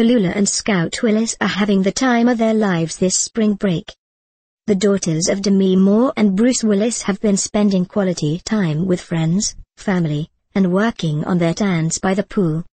Tallulah and Scout Willis are having the time of their lives this spring break. The daughters of Demi Moore and Bruce Willis have been spending quality time with friends, family, and working on their tans by the pool.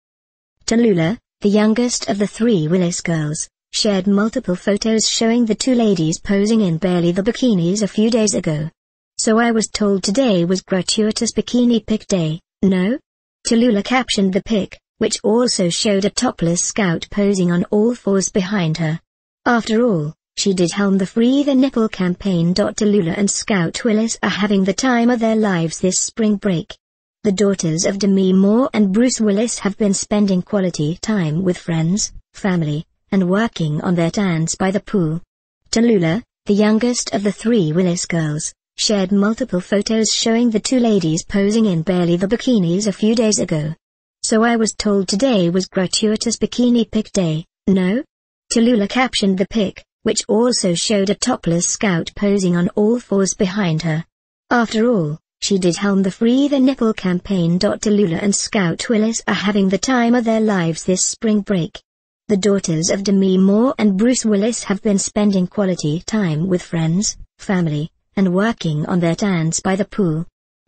Tallulah, the youngest of the three Willis girls, shared multiple photos showing the two ladies posing in barely the bikinis a few days ago. So I was told today was gratuitous bikini pic day, no? Tallulah captioned the pic, which also showed a topless scout posing on all fours behind her. After all, she did helm the Free the Nipple campaign. Tallulah and Scout Willis are having the time of their lives this spring break. The daughters of Demi Moore and Bruce Willis have been spending quality time with friends, family, and working on their tans by the pool. Tallulah, the youngest of the three Willis girls, shared multiple photos showing the two ladies posing in barely the bikinis a few days ago. So I was told today was gratuitous bikini pic day, no? Tallulah captioned the pic, which also showed a topless scout posing on all fours behind her. After all, she did helm the Free the Nipple campaign. Tallulah and Scout Willis are having the time of their lives this spring break. The daughters of Demi Moore and Bruce Willis have been spending quality time with friends, family, and working on their tans by the pool.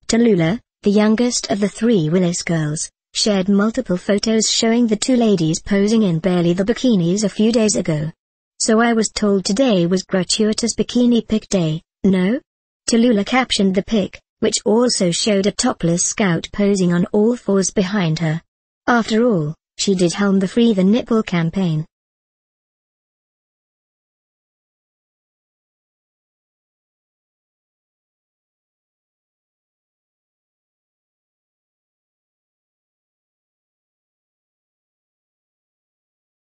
Tallulah, the youngest of the three Willis girls, shared multiple photos showing the two ladies posing in barely the bikinis a few days ago. So I was told today was gratuitous bikini pic day, no? Tallulah captioned the pic, which also showed a topless scout posing on all fours behind her. After all, she did helm the Free the Nipple campaign.